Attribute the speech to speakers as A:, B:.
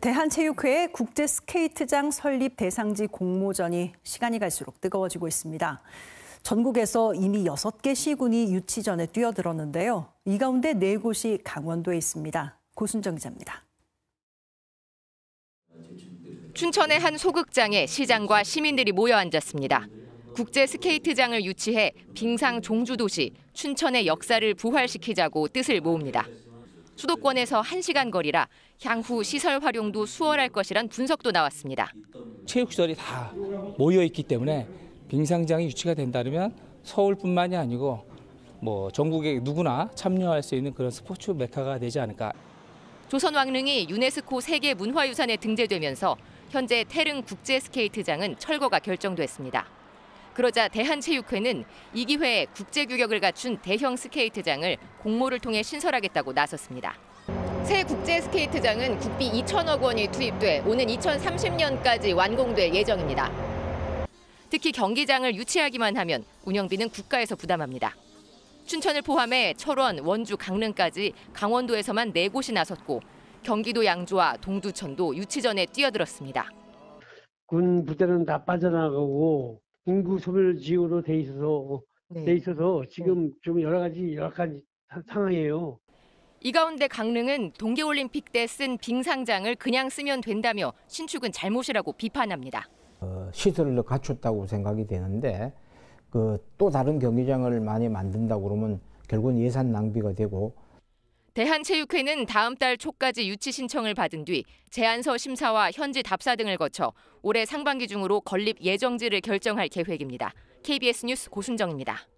A: 대한체육회의 국제 스케이트장 설립 대상지 공모전이 시간이 갈수록 뜨거워지고 있습니다. 전국에서 이미 6개 시군이 유치전에 뛰어들었는데요. 이 가운데 4곳이 강원도에 있습니다. 고순정 기자입니다. 춘천의 한 소극장에 시장과 시민들이 모여 앉았습니다. 국제 스케이트장을 유치해 빙상 종주도시 춘천의 역사를 부활시키자고 뜻을 모읍니다. 수도권에서 1시간 거리라 향후 시설 활용도 수월할 것이란 분석도 나왔습니다. 체육시설이 다 모여 있기 때문에 빙상장이 유치가 된다면 서울뿐만이 아니고 뭐 전국에 누구나 참여할 수 있는 그런 스포츠 메카가 되지 않을까. 조선왕릉이 유네스코 세계 문화유산에 등재되면서 현재 태릉 국제 스케이트장은 철거가 결정됐습니다. 그러자 대한체육회는 이 기회에 국제 규격을 갖춘 대형 스케이트장을 공모를 통해 신설하겠다고 나섰습니다. 새 국제 스케이트장은 국비 2천억 원이 투입돼 오는 2030년까지 완공될 예정입니다. 특히 경기장을 유치하기만 하면 운영비는 국가에서 부담합니다. 춘천을 포함해 철원, 원주, 강릉까지 강원도에서만 4곳이 나섰고 경기도 양주와 동두천도 유치전에 뛰어들었습니다. 군 부대는 다 빠져나가고 인구 소멸지구로 돼 있어서 네. 돼 있어서 지금 네. 좀 여러 가지 열악한 상황이에요. 이 가운데 강릉은 동계올림픽 때 쓴 빙상장을 그냥 쓰면 된다며 신축은 잘못이라고 비판합니다. 어, 시설을 갖췄다고 생각이 되는데 그또 다른 경기장을 많이 만든다고 그러면 결국은 예산 낭비가 되고 대한체육회는 다음 달 초까지 유치 신청을 받은 뒤 제안서 심사와 현지 답사 등을 거쳐 올해 상반기 중으로 건립 예정지를 결정할 계획입니다. KBS 뉴스 고순정입니다.